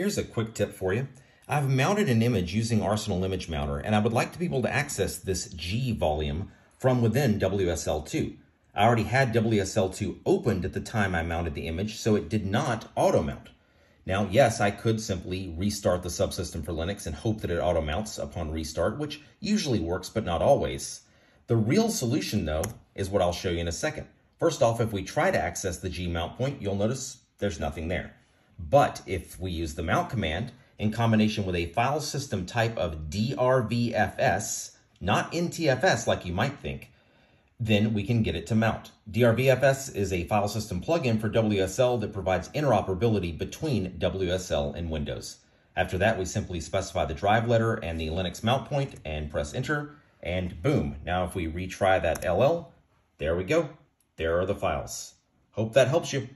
Here's a quick tip for you. I've mounted an image using Arsenal Image Mounter, and I would like to be able to access this G volume from within WSL2. I already had WSL2 opened at the time I mounted the image, so it did not auto-mount. Now, yes, I could simply restart the subsystem for Linux and hope that it auto-mounts upon restart, which usually works, but not always. The real solution, though, is what I'll show you in a second. First off, if we try to access the G mount point, you'll notice there's nothing there. But if we use the mount command in combination with a file system type of drvfs, not ntfs like you might think, then we can get it to mount. DRVFS is a file system plugin for WSL that provides interoperability between WSL and Windows. After that, we simply specify the drive letter and the Linux mount point and press enter, and boom. Now if we retry that LL, there we go. There are the files. Hope that helps you.